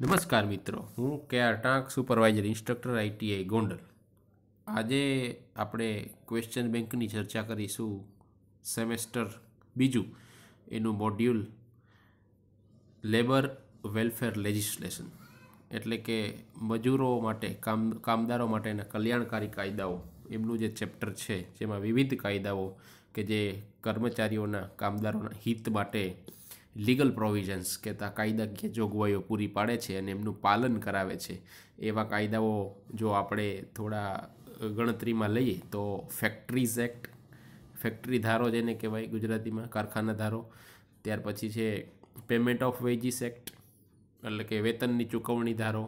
નમસ્કાર મિત્રો હું K Tank supervisor instructor ITI Gondal આજે આપણે ક્વેશ્ચન બેંકની ચર્ચા કરીશું સેમેસ્ટર બીજું એનું મોડ્યુલ લેબર વેલફેર લેજિસ્લેશન એટલે કે મજૂરો માટે કામ કામદારો માટેના કલ્યાણકારી કાયદાઓ એમનું જે ચેપ્ટર છે જેમાં વિવિધ કાયદાઓ કે જે કર્મચારીઓના કામદારોના હિત માટે લીગલ પ્રોવિઝન્સ કહેતા કાયદાકીય જોગવાઈઓ પૂરી પાડે છે અને એમનું પાલન કરાવે છે એવા કાયદાઓ જો આપણે થોડા ગણતરીમાં લઈએ તો ફેક્ટરીઝ એક્ટ ફેક્ટરી ધારો જેને કહેવાય ગુજરાતીમાં કારખાના ધારો ત્યાર પછી છે પેમેન્ટ ઓફ વેજીસ એક્ટ એટલે કે વેતનની ચૂકવણી ધારો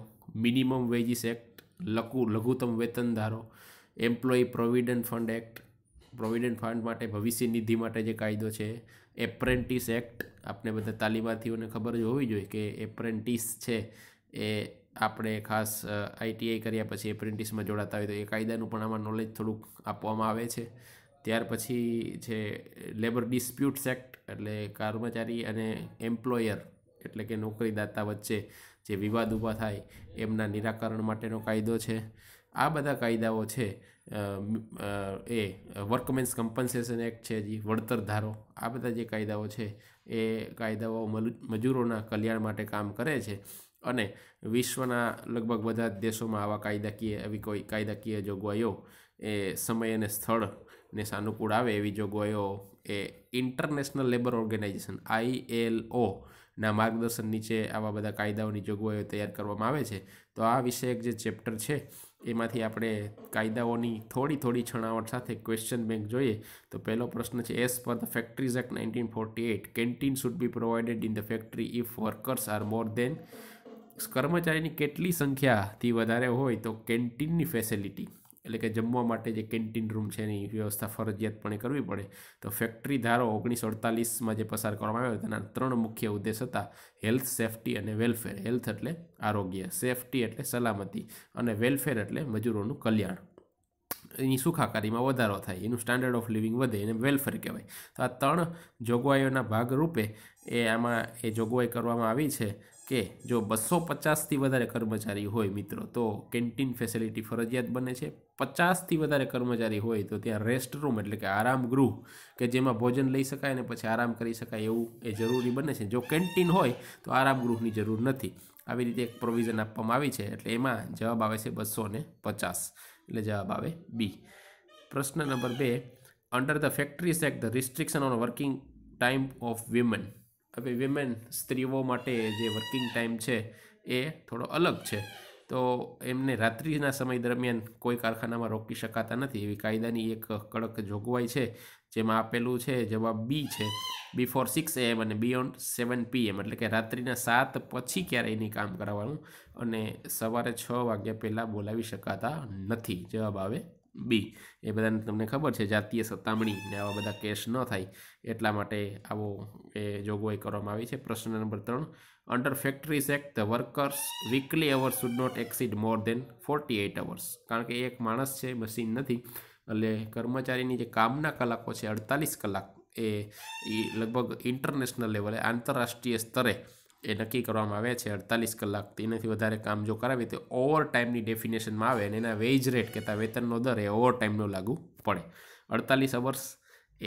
મિનિમમ વેજીસ એક્ટ લઘુ લઘુત્તમ વેતન ધારો employee provident fund act provident fund માટે ભવિષ્ય નિધિ માટે જે કાયદો છે એપ્રેન્ટિસ એક્ટ આપણે બધા તાલીમાર્થીઓને ખબર જ હોવી જોઈએ કે એપ્રેન્ટિસ છે એ આપણે ખાસ આઈટીઆઈ કર્યા પછી એપ્રેન્ટિસમાં જોડાતા હોય તો એ કાયદાનું પણ આમાં નોલેજ થોડુંક આપવામાં આવે છે ત્યાર પછી છે લેબર ડિસ્પ્યુટ્સ એક્ટ એટલે કર્મચારી અને એમ્પ્લોયર એટલે કે નોકરીદાતા વચ્ચે જે વિવાદ ઊભા થાય એમના નિરાકરણ માટેનો કાયદો છે આ બધા કાયદાઓ છે એ વર્કમેન્સ કમ્પન્સેશન એક્ટ છે જે વળતર ધારો આ બધા જે કાયદાઓ છે એ કાયદાઓ મજૂરોના કલ્યાણ માટે કામ કરે છે અને વિશ્વના લગભગ બધા જ દેશોમાં આવા કાયદાકીય એવી કોઈ કાયદાકીય જોગવાઈઓ એ સમય અને સ્થળ ને સાનુકૂળ આવે એવી જોગવાઈઓ એ ઇન્ટરનેશનલ લેબર ઓર્ગેનાઇઝેશન આઈએલઓ ના માર્ગદર્શન નીચે આવા બધા કાયદાઓની જોગવાઈઓ તૈયાર કરવામાં આવે છે તો આ વિષયક જે ચેપ્ટર છે એમાંથી આપણે કાયદાઓની થોડી થોડી છણાવટ સાથે ક્વેશ્ચન બેંક જોઈએ તો પહેલો પ્રશ્ન છે as per the factories act nineteen forty eight canteen should be provided in the factory if workers are more than કર્મચારીની કેટલી સંખ્યાથી વધારે હોય તો કેન્ટીનની ફેસિલિટી એટલે કે જમવા માટે જે કેન્ટીન રૂમ છે એની વ્યવસ્થા ફરજિયાતપણે કરવી પડે તો ફેક્ટરી ધારો ઓગણીસો અડતાલીસમાં જે પસાર કરવામાં આવ્યો તેના ત્રણ મુખ્ય ઉદ્દેશ હતા હેલ્થ સેફટી અને વેલફેર હેલ્થ એટલે આરોગ્ય સેફ્ટી એટલે સલામતી અને વેલફેર એટલે મજૂરોનું કલ્યાણ એની સુખાકારીમાં વધારો થાય એનું સ્ટાન્ડર્ડ ઓફ લિવિંગ વધે એને વેલફેર કહેવાય તો આ ત્રણ જોગવાઈઓના ભાગરૂપે એ આમાં એ જોગવાઈ કરવામાં આવી છે કે જો બસો પચાસથી વધારે કર્મચારી હોય મિત્રો તો કેન્ટીન ફેસિલિટી ફરજિયાત બને છે પચાસથી વધારે કર્મચારી હોય તો ત્યાં રેસ્ટ રૂમ એટલે કે આરામ ગૃહ કે જેમાં ભોજન લઈ શકાય અને પછી આરામ કરી શકાય એવું એ જરૂરી બને છે જો કેન્ટીન હોય તો આરામ ગૃહની જરૂર નથી આવી રીતે એક પ્રોવિઝન આપવામાં આવી છે એટલે એમાં જવાબ આવે છે બસો ને પચાસ એટલે જવાબ આવે બી પ્રશ્ન નંબર બે under the factories act the restriction on working time of women હવે વિમેન સ્ત્રીઓ માટે જે વર્કિંગ ટાઈમ છે એ થોડો અલગ છે તો એમને રાત્રિના સમય દરમિયાન કોઈ કારખાનામાં રોકી શકાતા નથી એવી કાયદાની એક કડક જોગવાઈ છે જેમાં આપેલું છે જવાબ બી છે બિફોર સિક્સ એ એમ અને બિયોન્ડ સેવન પીએમ એટલે કે રાત્રિના સાત પછી ક્યારેય એની કામ કરાવવાનું અને સવારે છ વાગ્યા પહેલાં બોલાવી શકાતા નથી જવાબ આવે બી એ બધાને તમને ખબર છે જાતીય સતામણી ને આવા બધા કેસ ન થાય એટલા માટે આવો એ જોગવાઈ કરવામાં આવી છે પ્રશ્ન નંબર ત્રણ under factories act the workers weekly hours should not exceed more than forty eight hours કારણ કે એક માણસ છે મશીન નથી એટલે કર્મચારીની જે કામના કલાકો છે અડતાલીસ કલાક એ લગભગ ઇન્ટરનેશનલ લેવલે આંતરરાષ્ટ્રીય સ્તરે એ નક્કી કરવામાં આવે છે અડતાલીસ કલાક તેનાથી વધારે કામ જો કરાવે તો ઓવર ટાઈમની ડેફિનેશનમાં આવે અને એના વેજ રેટ કહેતા વેતનનો દર એ ઓવર ટાઈમનો લાગુ પડે અડતાલીસ અવર્સ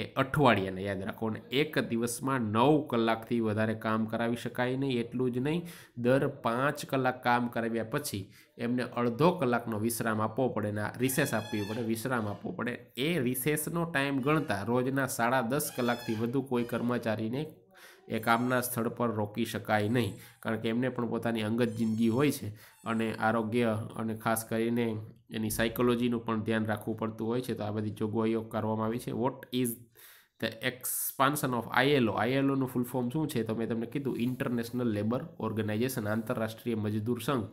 એ અઠવાડિયાને યાદ રાખો અને એક દિવસમાં નવ કલાકથી વધારે કામ કરાવી શકાય નહીં એટલું જ નહીં દર પાંચ કલાક કામ કરાવ્યા પછી એમને અડધો કલાકનો વિશ્રામ આપવો પડે ને રિસેસ આપવી પડે વિશ્રામ આપવો પડે એ રિસેસનો ટાઈમ ગણતા રોજના સાડા દસ કલાકથી વધુ કોઈ કર્મચારીને એ કામના સ્થળ પર રોકી શકાય નહીં કારણ કે એમને પણ પોતાની અંગત જિંદગી હોય છે અને આરોગ્ય અને ખાસ કરીને એની સાયકોલોજીનું પણ ધ્યાન રાખવું પડતું હોય છે તો આ બધી જોગવાઈઓ કરવામાં આવી છે what is the expansion of ILO આઈએલઓનું ફૂલ ફોર્મ શું છે તો મેં તમને કીધું ઇન્ટરનેશનલ લેબર ઓર્ગેનાઇઝેશન આંતરરાષ્ટ્રીય મજદૂર સંઘ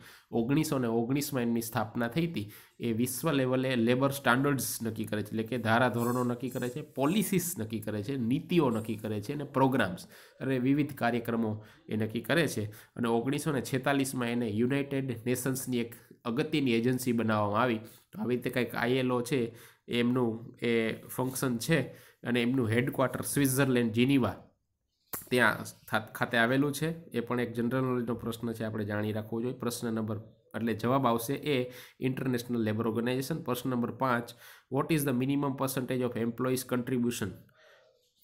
ઓગણીસો ને ઓગણીસમાં એમની સ્થાપના થઈ હતી એ વિશ્વ લેવલે લેબર સ્ટાન્ડર્ડ્સ નક્કી કરે છે એટલે કે ધારાધોરણો નક્કી કરે છે પોલિસીસ નક્કી કરે છે નીતિઓ નક્કી કરે છે અને પ્રોગ્રામ્સ અને વિવિધ કાર્યક્રમો એ નક્કી કરે છે અને ઓગણીસો ને છેતાલીસમાં એને યુનાઇટેડ નેશન્સની એક અગત્યની એજન્સી બનાવવામાં આવી તો આવી રીતે કંઈક આઈએલઓ છે એમનું એ ફંક્શન છે અને એમનું હેડક્વાર્ટર સ્વિટ્ઝરલેન્ડ જીનીવા ત્યાં ખાતે આવેલું છે એ પણ એક જનરલ નોલેજનો પ્રશ્ન છે આપણે જાણી રાખવો જોઈએ પ્રશ્ન નંબર એટલે જવાબ આવશે એ ઇન્ટરનેશનલ લેબર ઓર્ગેનાઇઝેશન પ્રશ્ન નંબર પાંચ what is the minimum percentage of employees contribution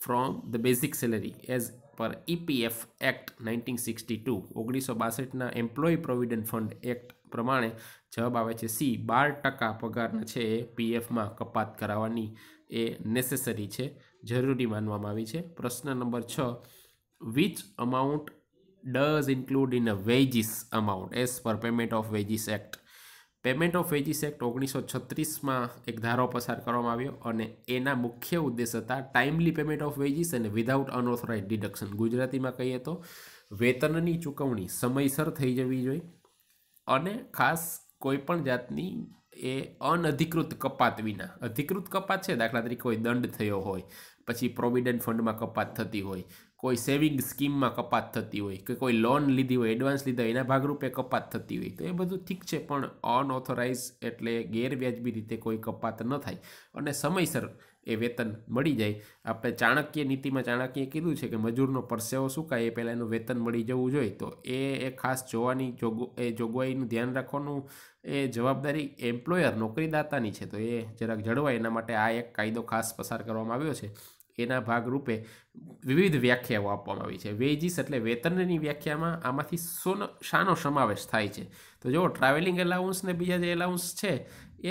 from the basic salary as per EPF act nineteen sixty two ઓગણીસો બાસઠના એમ્પ્લોય પ્રોવિડન્ટ ફંડ એક્ટ પ્રમાણે જવાબ આવે છે સી બાર ટકા પગારના છે એ પીએફમાં કપાત કરાવવાની એ નેસેસરી છે જરૂરી માનવામાં આવી છે પ્રશ્ન નંબર છ which amount does include in a wages amount as per payment of wages act payment of wages act ઓગણીસો છત્રીસમાં એક ધારો પસાર કરવામાં આવ્યો અને એના મુખ્ય ઉદ્દેશ હતા ટાઈમલી પેમેન્ટ ઓફ વેજીસ અને વિધાઉટ અનઓથોરાઇઝ ડિડક્શન ગુજરાતીમાં કહીએ તો વેતનની ચૂકવણી સમયસર થઈ જવી જોઈએ અને ખાસ કોઈપણ જાતની એ અનઅધિકૃત કપાત વિના અધિકૃત કપાત છે દાખલા તરીકે કોઈ દંડ થયો હોય પછી પ્રોવિડન્ટ ફંડમાં કપાત થતી હોય કોઈ સેવિંગ સ્કીમમાં કપાત થતી હોય કે કોઈ લોન લીધી હોય એડવાન્સ લીધા હોય એના ભાગરૂપે કપાત થતી હોય તો એ બધું ઠીક છે પણ અનઓથોરાઇઝ એટલે ગેરવ્યાજબી રીતે કોઈ કપાત ન થાય અને સમયસર એ વેતન મળી જાય આપણે ચાણક્ય નીતિમાં ચાણક્યએ કીધું છે કે મજૂરનો પરસેવો સુકાય એ પહેલાં એનું વેતન મળી જવું જોઈએ તો એ એ ખાસ જોવાની જોગો એ જોગવાઈનું ધ્યાન રાખવાનું એ જવાબદારી એમ્પ્લોયર નોકરીદાતાની છે તો એ જરાક જળવાય એના માટે આ એક કાયદો ખાસ પસાર કરવામાં આવ્યો છે એના ભાગરૂપે વિવિધ વ્યાખ્યાઓ આપવામાં આવી છે વેજીસ એટલે વેતનની વ્યાખ્યામાં આમાંથી સોનો શાનો સમાવેશ થાય છે તો જો ટ્રાવેલિંગ એલાઉન્સ ને બીજા જે એલાઉન્સ છે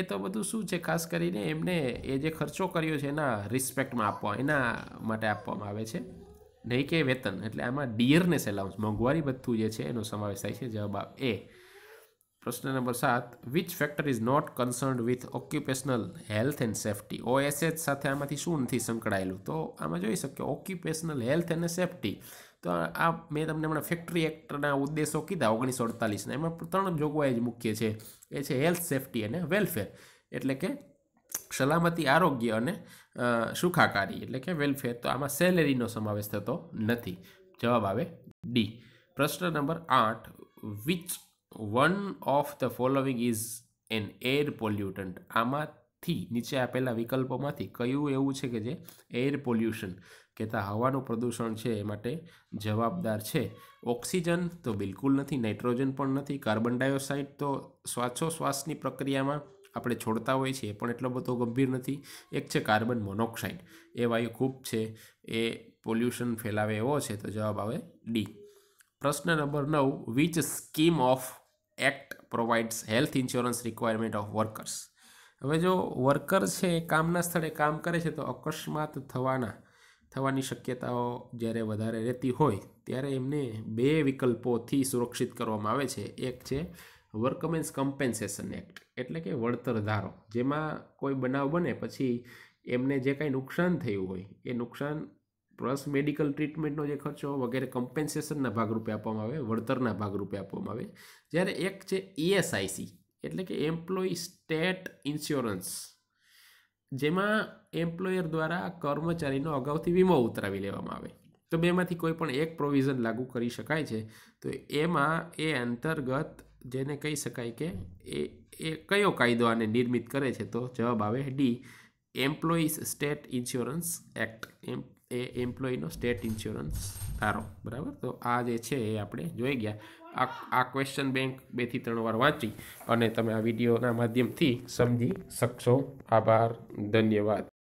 એ તો બધું શું છે ખાસ કરીને એમને એ જે ખર્ચો કર્યો છે એના રિસ્પેક્ટમાં આપવા એના માટે આપવામાં આવે છે નહીં કે વેતન એટલે આમાં ડિયરનેસ એલાઉન્સ મોંઘવારી ભથ્થું જે છે એનો સમાવેશ થાય છે જવાબ એ પ્રશ્ન નંબર સાત which factor is not concerned with occupational health and safety OSH સાથે આમાંથી શું નથી સંકળાયેલું તો આમાં જોઈ શકીએ ઓક્યુપેશનલ હેલ્થ એન્ડ સેફટી તો આ મેં તમને હમણાં ફેક્ટરી એક્ટના ઉદ્દેશો કીધા ઓગણીસો અડતાલીસના એમાં ત્રણ જોગવાઈ જ મુખ્ય છે એ છે હેલ્થ સેફટી અને વેલફેર એટલે કે સલામતી આરોગ્ય અને સુખાકારી એટલે કે વેલફેર તો આમાં સેલેરીનો સમાવેશ થતો નથી જવાબ આવે ડી પ્રશ્ન નંબર આઠ which one of the following is an air pollutant આમાંથી નીચે આપેલા વિકલ્પોમાંથી કયું એવું છે કે જે એર પોલ્યુશન કહેતા હવાનું પ્રદૂષણ છે એ માટે જવાબદાર છે ઓક્સિજન તો બિલકુલ નથી નાઇટ્રોજન પણ નથી કાર્બન ડાયોક્સાઇડ તો શ્વાસોશ્વાસની પ્રક્રિયામાં આપણે છોડતા હોઈએ છીએ પણ એટલો બધો ગંભીર નથી એક છે કાર્બન મોનોક્સાઇડ એ વાયુ ખૂબ છે એ પોલ્યુશન ફેલાવે એવો છે તો જવાબ આવે ડી પ્રશ્ન નંબર નવ which scheme of act provides health insurance requirement of workers હવે જો વર્કર છે એ કામના સ્થળે કામ કરે છે તો અકસ્માત થવાના થવાની શક્યતાઓ જ્યારે વધારે રહેતી હોય ત્યારે એમને બે વિકલ્પોથી સુરક્ષિત કરવામાં આવે છે એક છે વર્કમેન્સ કમ્પેન્સેશન એક્ટ એટલે કે વળતર ધારો જેમાં કોઈ બનાવ બને પછી એમને જે કાંઈ નુકસાન થયું હોય એ નુકસાન પ્લસ મેડિકલ ટ્રીટમેન્ટનો જે ખર્ચો વગેરે કમ્પેન્સેશનના ભાગરૂપે આપવામાં આવે વળતરના ભાગરૂપે આપવામાં આવે જ્યારે એક છે ઈએસઆઈસી e એટલે કે એમ્પ્લોયી સ્ટેટ ઇન્સ્યોરન્સ જેમાં એમ્પ્લોયર દ્વારા કર્મચારીનો અગાઉથી વીમો ઉતરાવી લેવામાં આવે તો બેમાંથી કોઈ પણ એક પ્રોવિઝન લાગુ કરી શકાય છે તો એમાં એ અંતર્ગત જેને કહી શકાય કે એ એ કયો કાયદો આને નિર્મિત કરે છે તો જવાબ આવે D employees state insurance act એમ એ એમ્પ્લોયીનો સ્ટેટ ઇન્સ્યોરન્સ ધારો બરાબર તો આ જે છે એ આપણે જોઈ ગયા આ આ ક્વેશ્ચન બેંક બેથી ત્રણ વાર વાંચી અને તમે આ વિડીયોના માધ્યમથી સમજી શકશો આભાર ધન્યવાદ